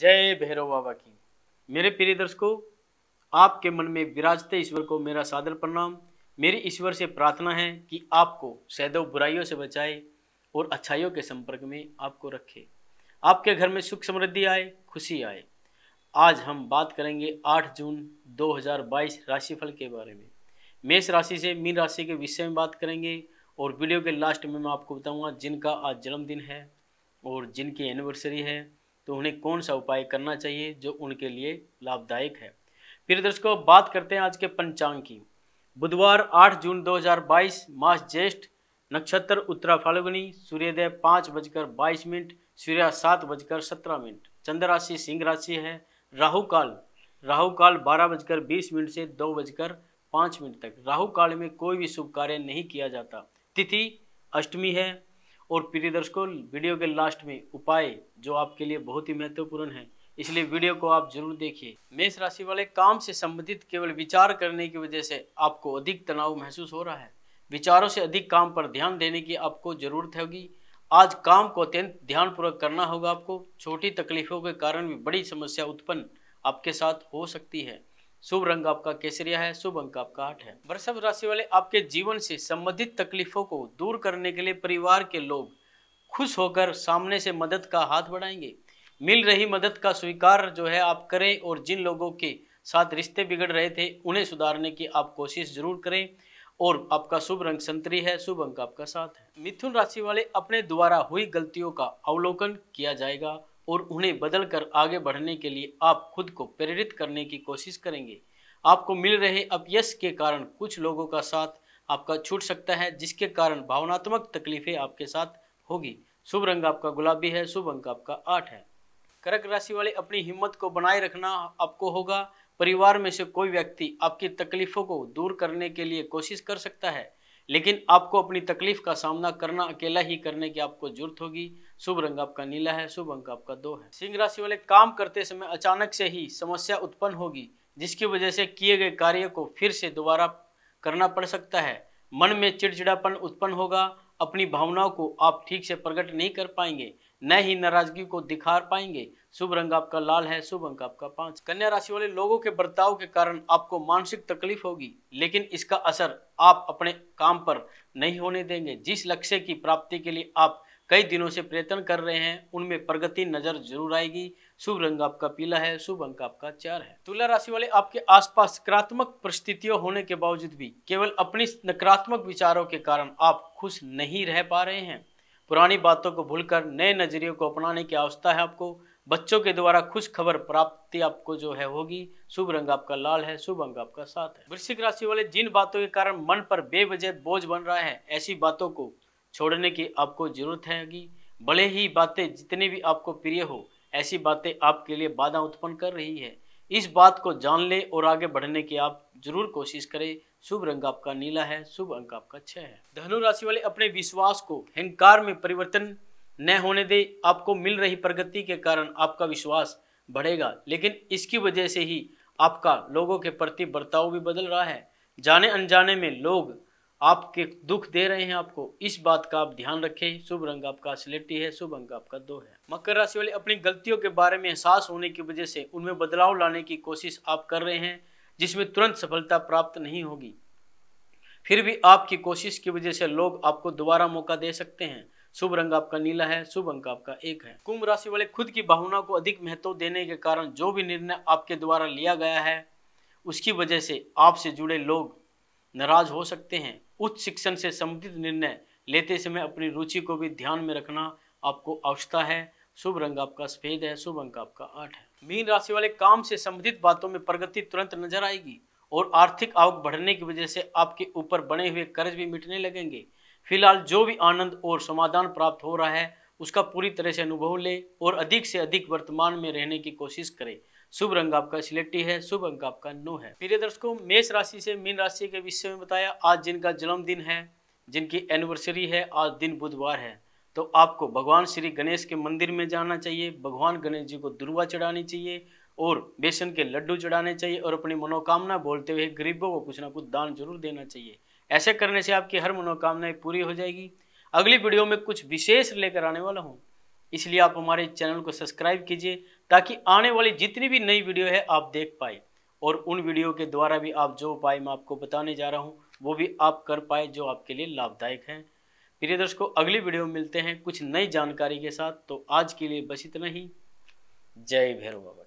जय भैरव बाबा की मेरे प्रिय दर्शकों आपके मन में विराजते ईश्वर को मेरा सादर प्रणाम मेरी ईश्वर से प्रार्थना है कि आपको सदैव बुराइयों से बचाए और अच्छाइयों के संपर्क में आपको रखे आपके घर में सुख समृद्धि आए खुशी आए आज हम बात करेंगे 8 जून 2022 राशिफल के बारे में मेष राशि से मीन राशि के विषय में बात करेंगे और वीडियो के लास्ट में मैं आपको बताऊंगा जिनका आज जन्मदिन है और जिनकी एनिवर्सरी है तो उन्हें कौन सा उपाय करना चाहिए जो उनके लिए लाभदायक है फिर दर्शकों बात करते हैं आज के पंचांग की बुधवार 8 जून 2022 मास ज्येष्ठ नक्षत्र उत्तरा फाल्गुनी सूर्योदय पाँच बजकर बाईस मिनट सूर्या सात बजकर सत्रह मिनट चंद्र राशि सिंह राशि है राहु काल राहु काल बारह बजकर बीस मिनट से दो बजकर पाँच मिनट तक राहु काल में कोई भी शुभ कार्य नहीं किया जाता तिथि अष्टमी है और प्रिय दर्शकों वीडियो के लास्ट में उपाय जो आपके लिए बहुत ही महत्वपूर्ण है इसलिए वीडियो को आप जरूर देखिए मेष राशि वाले काम से संबंधित केवल विचार करने की वजह से आपको अधिक तनाव महसूस हो रहा है विचारों से अधिक काम पर ध्यान देने की आपको जरूरत होगी आज काम को अत्यंत ध्यानपूर्वक करना होगा आपको छोटी तकलीफों के कारण भी बड़ी समस्या उत्पन्न आपके साथ हो सकती है शुभ रंग आपका केसरिया है शुभ अंक आपका आठ है वृषभ राशि वाले आपके जीवन से संबंधित तकलीफों को दूर करने के लिए परिवार के लोग खुश होकर सामने से मदद का हाथ बढ़ाएंगे मिल रही मदद का स्वीकार जो है आप करें और जिन लोगों के साथ रिश्ते बिगड़ रहे थे उन्हें सुधारने की आप कोशिश जरूर करें और आपका शुभ रंग संतरी है शुभ अंक आपका साथ है मिथुन राशि वाले अपने द्वारा हुई गलतियों का अवलोकन किया जाएगा और उन्हें बदल कर आगे बढ़ने के लिए आप खुद को प्रेरित करने की कोशिश करेंगे आपको मिल रहे अपयस के कारण कुछ लोगों का साथ आपका छूट सकता है जिसके कारण भावनात्मक तकलीफें आपके साथ होगी शुभ रंग आपका गुलाबी है शुभ अंक आपका आठ है करक राशि वाले अपनी हिम्मत को बनाए रखना आपको होगा परिवार में से कोई व्यक्ति आपकी तकलीफों को दूर करने के लिए कोशिश कर सकता है लेकिन आपको अपनी तकलीफ़ का सामना करना अकेला ही करने की आपको जरूरत होगी शुभ रंग आपका नीला है शुभ अंक आपका दो है सिंह राशि वाले काम करते समय अचानक से ही समस्या उत्पन्न होगी जिसकी वजह से किए गए कार्य को फिर से दोबारा करना पड़ सकता है मन में चिड़चिड़ापन उत्पन्न होगा अपनी भावनाओं को आप ठीक से प्रकट नहीं कर पाएंगे न ही नाराजगी को दिखा पाएंगे शुभ रंग आपका लाल है शुभ अंक आपका पांच कन्या राशि वाले लोगों के बर्ताव के कारण आपको मानसिक तकलीफ होगी लेकिन इसका असर आप अपने काम पर नहीं होने देंगे जिस लक्ष्य की प्राप्ति के लिए आप कई दिनों से प्रयत्न कर रहे हैं उनमें प्रगति नजर जरूर आएगी शुभ रंग आपका पीला है शुभ अंक आपका चार है तुला राशि वाले आपके आसपास सकारात्मक परिस्थितियों होने के बावजूद भी केवल अपनी नकारात्मक विचारों के कारण आप खुश नहीं रह पा रहे हैं पुरानी बातों को भूलकर नए नजरियों को अपनाने की आवश्यकता है आपको बच्चों के द्वारा खुश खबर प्राप्ति आपको जो है होगी शुभ रंग आपका लाल है शुभ अंग आपका साथ है वृश्चिक राशि वाले जिन बातों के कारण मन पर बेवजह बोझ बन रहा है ऐसी बातों को छोड़ने की आपको जरूरत है भले ही बातें जितनी भी आपको प्रिय हो ऐसी बातें आपके लिए बाधा उत्पन्न कर रही है इस बात को जान ले और आगे बढ़ने की आप जरूर कोशिश करें शुभ रंग आपका नीला है शुभ अंक आपका छह है धनु राशि वाले अपने विश्वास को हंकार में परिवर्तन न होने दे आपको मिल रही प्रगति के कारण आपका विश्वास बढ़ेगा लेकिन इसकी वजह से ही आपका लोगों के प्रति बर्ताव भी बदल रहा है जाने अनजाने में लोग आपके दुख दे रहे हैं आपको इस बात का आप ध्यान रखें शुभ रंग आपका स्लेटी है शुभ अंग आपका दो है मकर राशि वाले अपनी गलतियों के बारे में एहसास होने की वजह से उनमें बदलाव लाने की कोशिश आप कर रहे हैं जिसमें तुरंत सफलता प्राप्त नहीं होगी फिर भी आपकी कोशिश की वजह से लोग आपको दोबारा मौका दे सकते हैं शुभ रंग आपका नीला है शुभ अंक आपका एक है कुंभ राशि वाले खुद की भावना को अधिक महत्व देने के कारण जो भी निर्णय आपके द्वारा लिया गया है उसकी वजह से आपसे जुड़े लोग नाराज हो सकते हैं उच्च शिक्षण से संबंधित निर्णय लेते समय अपनी रुचि को भी ध्यान में रखना आपको आवश्यकता है शुभ रंग आपका सफेद है शुभ अंक आपका आठ है मीन राशि वाले काम से संबंधित बातों में प्रगति तुरंत नजर आएगी और आर्थिक आवक बढ़ने की वजह से आपके ऊपर बने हुए कर्ज भी मिटने लगेंगे फिलहाल जो भी आनंद और समाधान प्राप्त हो रहा है उसका पूरी तरह से अनुभव लें और अधिक से अधिक वर्तमान में रहने की कोशिश करें शुभ रंग आपका सिलेक्टिव है शुभ अंक आपका नो है प्रिय दर्शकों मेष राशि से मीन राशि के विषय में बताया आज जिनका जन्मदिन है जिनकी एनिवर्सरी है आज दिन बुधवार है तो आपको भगवान श्री गणेश के मंदिर में जाना चाहिए भगवान गणेश जी को दुर्वा चढ़ानी चाहिए और बेसन के लड्डू चढ़ाने चाहिए और अपनी मनोकामना बोलते हुए गरीबों को कुछ ना कुछ दान जरूर देना चाहिए ऐसे करने से आपकी हर मनोकामनाएं पूरी हो जाएगी अगली वीडियो में कुछ विशेष लेकर आने वाला हूँ इसलिए आप हमारे चैनल को सब्सक्राइब कीजिए ताकि आने वाली जितनी भी नई वीडियो है आप देख पाए और उन वीडियो के द्वारा भी आप जो उपाय मैं आपको बताने जा रहा हूँ वो भी आप कर पाए जो आपके लिए लाभदायक हैं प्रिय दर्शकों अगली वीडियो में मिलते हैं कुछ नई जानकारी के साथ तो आज के लिए बस इतना ही जय भैरव बाबा